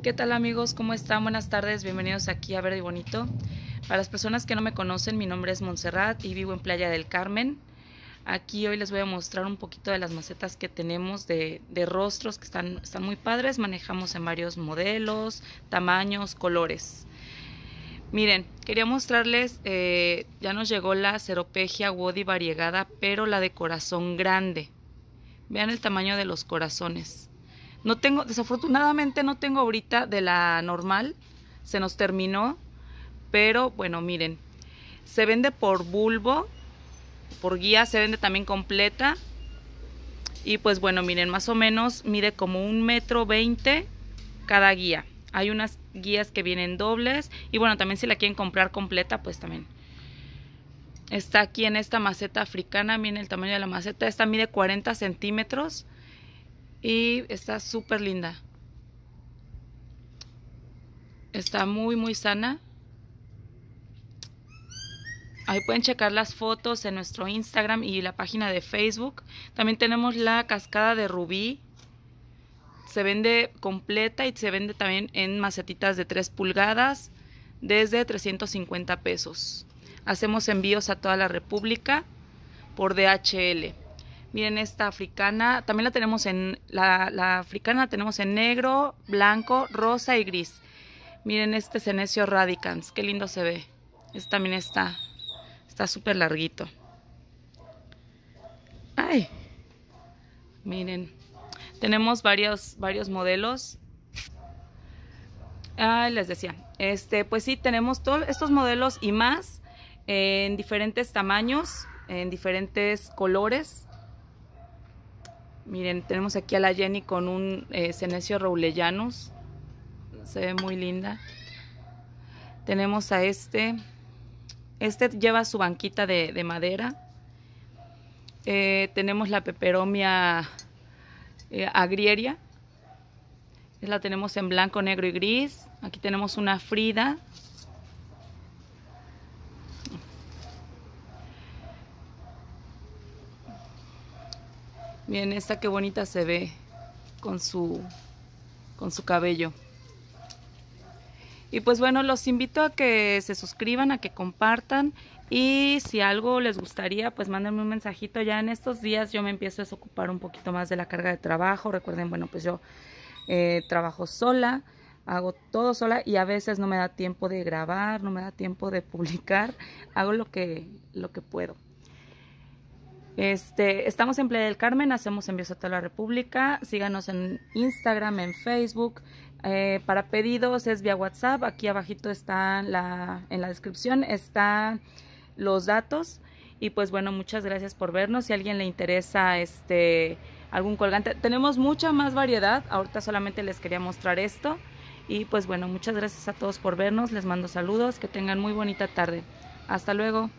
¿Qué tal amigos? ¿Cómo están? Buenas tardes, bienvenidos aquí a Verde y Bonito. Para las personas que no me conocen, mi nombre es Montserrat y vivo en Playa del Carmen. Aquí hoy les voy a mostrar un poquito de las macetas que tenemos de, rostros que están, están muy padres. Manejamos en varios modelos, tamaños, colores. Miren, quería mostrarles, eh, ya nos llegó la Ceropegia Wody variegada, pero la de corazón grande. Vean el tamaño de los corazones. No tengo, desafortunadamente no tengo ahorita de la normal, se nos terminó, pero bueno, miren, se vende por bulbo, por guía, se vende también completa. Y pues bueno, miren, más o menos mide como un metro veinte cada guía. Hay unas guías que vienen dobles y bueno, también si la quieren comprar completa, pues también. Está aquí en esta maceta africana, miren el tamaño de la maceta. Esta mide 40 centímetros y está súper linda. Está muy, muy sana. Ahí pueden checar las fotos en nuestro Instagram y la página de Facebook. También tenemos la cascada de rubí. Se vende completa y se vende también en macetitas de 3 pulgadas desde 350 pesos. Hacemos envíos a toda la República por DHL. Miren esta africana, también la tenemos en, la, africana tenemos en negro, blanco, rosa y gris. Miren este Cenecio Radicans, qué lindo se ve. Este también está, está súper larguito. Ay, miren, tenemos varios, varios modelos. Ay, les decía, este, pues sí, tenemos todos estos modelos y más en diferentes tamaños, en diferentes colores. Miren, tenemos aquí a la Jenny con un Senecio eh, Cenecio Se ve muy linda. Tenemos a este. Este lleva su banquita de, madera. Eh, tenemos la peperomia eh, agrieria. La tenemos en blanco, negro y gris. Aquí tenemos una Frida. Miren esta qué bonita se ve con su, con su cabello. Y pues bueno, los invito a que se suscriban, a que compartan y si algo les gustaría, pues mándenme un mensajito. Ya en estos días yo me empiezo a desocupar un poquito más de la carga de trabajo. Recuerden, bueno, pues yo eh, trabajo sola, hago todo sola y a veces no me da tiempo de grabar, no me da tiempo de publicar. Hago lo que, lo que puedo. Este, estamos en Playa del Carmen, hacemos envíos a toda la República. Síganos en Instagram, en Facebook. Eh, para pedidos es vía WhatsApp. Aquí abajito está la, en la descripción están los datos. Y pues bueno, muchas gracias por vernos. Si a alguien le interesa este algún colgante, tenemos mucha más variedad. Ahorita solamente les quería mostrar esto. Y pues bueno, muchas gracias a todos por vernos. Les mando saludos. Que tengan muy bonita tarde. Hasta luego.